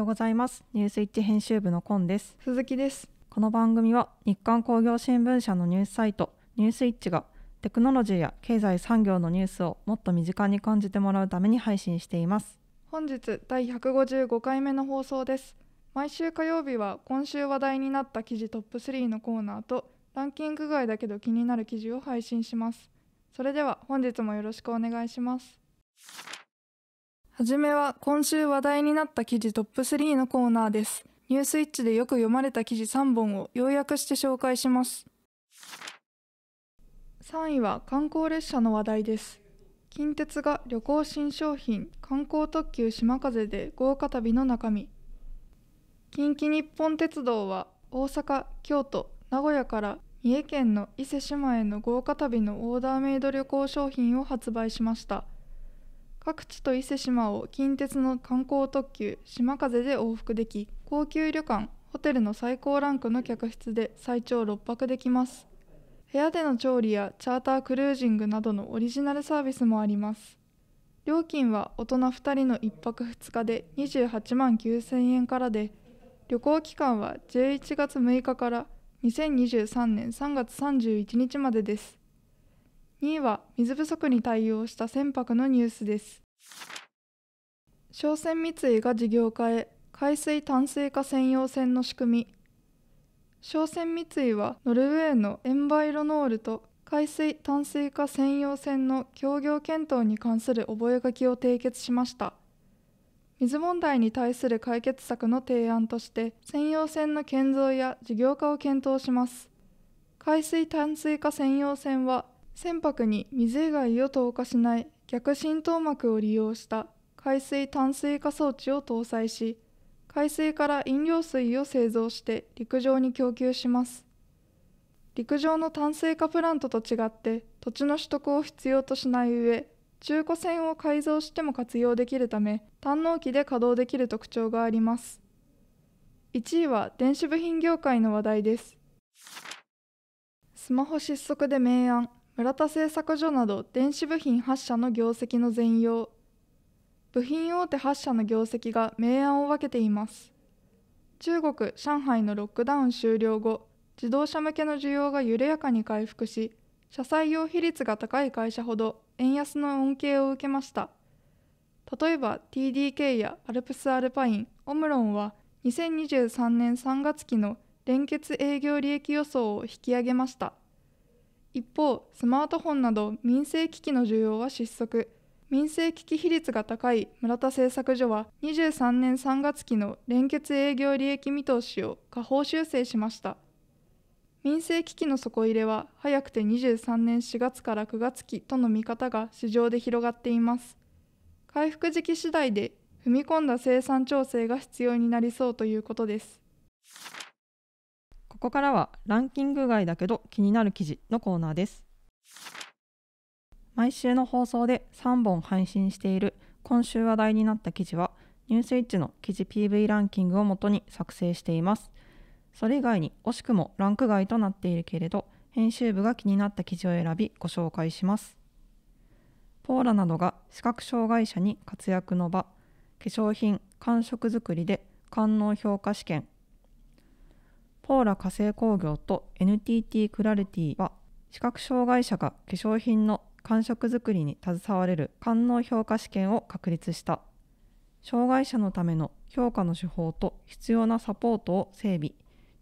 ようございますニュースイッチ編集部のコンです鈴木ですこの番組は日刊工業新聞社のニュースサイトニュースイッチがテクノロジーや経済産業のニュースをもっと身近に感じてもらうために配信しています本日第155回目の放送です毎週火曜日は今週話題になった記事トップ3のコーナーとランキング外だけど気になる記事を配信しますそれでは本日もよろしくお願いしますはじめは今週話題になった記事トップ3のコーナーです。ニュースイッチでよく読まれた記事3本を要約して紹介します。3位は観光列車の話題です。近鉄が旅行新商品観光特急しまかぜで豪華旅の中身。近畿日本鉄道は大阪、京都、名古屋から三重県の伊勢志摩への豪華旅のオーダーメイド旅行商品を発売しました。各地と伊勢志摩を近鉄の観光特急島風で往復でき高級旅館ホテルの最高ランクの客室で最長6泊できます部屋での調理やチャータークルージングなどのオリジナルサービスもあります料金は大人2人の1泊2日で28万9000円からで旅行期間は11月6日から2023年3月31日までです2位は水不足に対応した船舶のニュースです。商船三井が事業化へ海水淡水化専用船の仕組み商船三井はノルウェーのエンバイロノールと海水淡水化専用船の協業検討に関する覚書を締結しました水問題に対する解決策の提案として専用船の建造や事業化を検討します海水淡水化専用船は船舶に水以外を投下しない逆浸透膜を利用した海水淡水化装置を搭載し海水から飲料水を製造して陸上に供給します陸上の淡水化プラントと違って土地の取得を必要としない上中古船を改造しても活用できるため単納機で稼働できる特徴があります1位は電子部品業界の話題ですスマホ失速で明暗村田製作所など電子部品8社の業績の全容部品大手8社の業績が明暗を分けています中国上海のロックダウン終了後自動車向けの需要が緩やかに回復し車載用比率が高い会社ほど円安の恩恵を受けました例えば TDK やアルプスアルパインオムロンは2023年3月期の連結営業利益予想を引き上げました一方スマートフォンなど民生機器の需要は失速民生機器比率が高い村田製作所は23年3月期の連結営業利益見通しを下方修正しました民生機器の底入れは早くて23年4月から9月期との見方が市場で広がっています回復時期次第で踏み込んだ生産調整が必要になりそうということです。ここからはランキング外だけど気になる記事のコーナーです毎週の放送で3本配信している今週話題になった記事はニュースイッチの記事 PV ランキングをもとに作成していますそれ以外に惜しくもランク外となっているけれど編集部が気になった記事を選びご紹介しますポーラなどが視覚障害者に活躍の場化粧品、感触づくりで官能評価試験ポーラ火星工業と NTT クラリティは視覚障害者が化粧品の感触づくりに携われる官能評価試験を確立した障害者のための評価の手法と必要なサポートを整備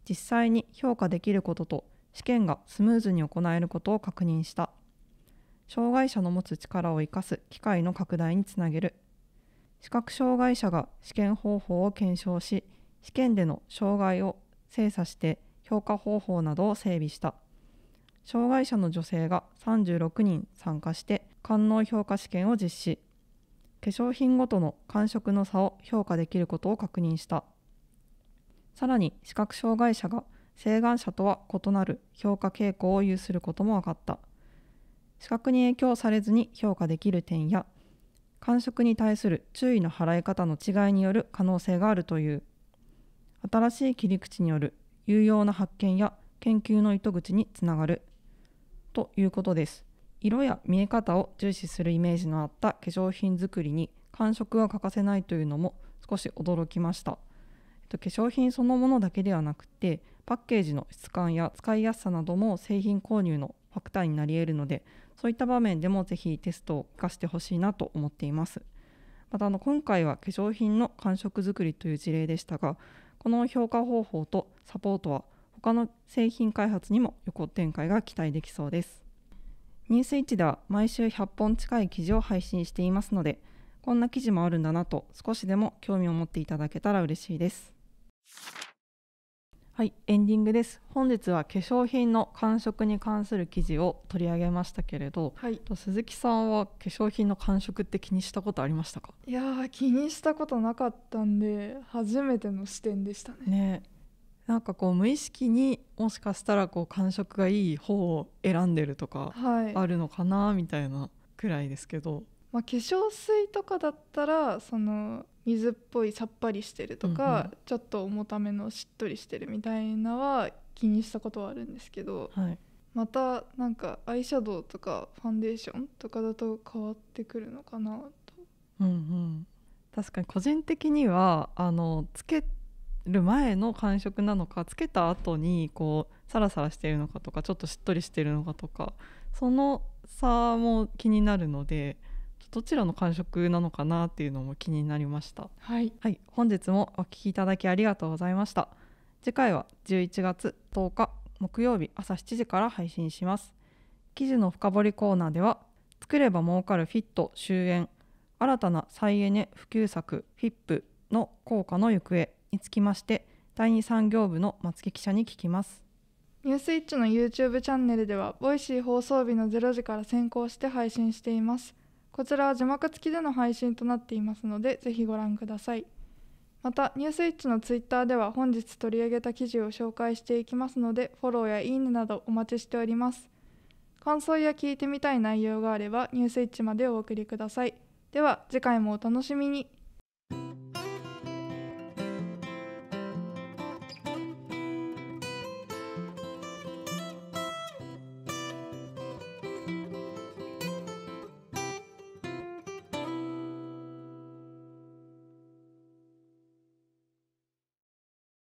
実際に評価できることと試験がスムーズに行えることを確認した障害者の持つ力を生かす機会の拡大につなげる視覚障害者が試験方法を検証し試験での障害を精査して評価方法などを整備した障害者の女性が36人参加して官能評価試験を実施化粧品ごとの感触の差を評価できることを確認したさらに視覚障害者が請願者とは異なる評価傾向を有することも分かった視覚に影響されずに評価できる点や感触に対する注意の払い方の違いによる可能性があるという新しい切り口による有用な発見や研究の糸口につながるということです色や見え方を重視するイメージのあった化粧品作りに感触が欠かせないというのも少し驚きました、えっと、化粧品そのものだけではなくてパッケージの質感や使いやすさなども製品購入のファクターになり得るのでそういった場面でもぜひテストを活かしてほしいなと思っていますまたあの今回は化粧品の感触作りという事例でしたがこの評価方法とサポートは他の製品開発にも横展開が期待できそうですニュースイッチでは毎週100本近い記事を配信していますのでこんな記事もあるんだなと少しでも興味を持っていただけたら嬉しいですはい、エンディングです。本日は化粧品の感触に関する記事を取り上げましたけれど、はい、と鈴木さんは化粧品の感触って気にしたことありましたか？いや気にしたことなかったんで初めての視点でしたね。ねなんかこう無意識にもしかしたらこう感触がいい方を選んでるとかあるのかなみたいなくらいですけど、はい、まあ、化粧水とかだったらその水っぽいさっぱりしてるとか、うんうん、ちょっと重ためのしっとりしてるみたいなは気にしたことはあるんですけど、はい、またなんかアイシャドウとかファンデーションとかだと変わってくるのかなと。うんうん、確かに個人的にはあのつける前の感触なのかつけた後にこうサラサラしているのかとかちょっとしっとりしているのかとかその差も気になるので。どちらの感触なのかなっていうのも気になりました、はい、はい、本日もお聞きいただきありがとうございました次回は11月10日木曜日朝7時から配信します記事の深掘りコーナーでは作れば儲かるフィット終焉新たな再エネ普及策 FIP の効果の行方につきまして第二産業部の松木記者に聞きますニュースイッチの YouTube チャンネルではボイシー放送日の0時から先行して配信していますこちらは字幕付きでの配信となっていますので、ぜひご覧ください。また、ニュースイッチのツイッターでは本日取り上げた記事を紹介していきますので、フォローやいいねなどお待ちしております。感想や聞いてみたい内容があれば、ニュースイッチまでお送りください。では、次回もお楽しみに。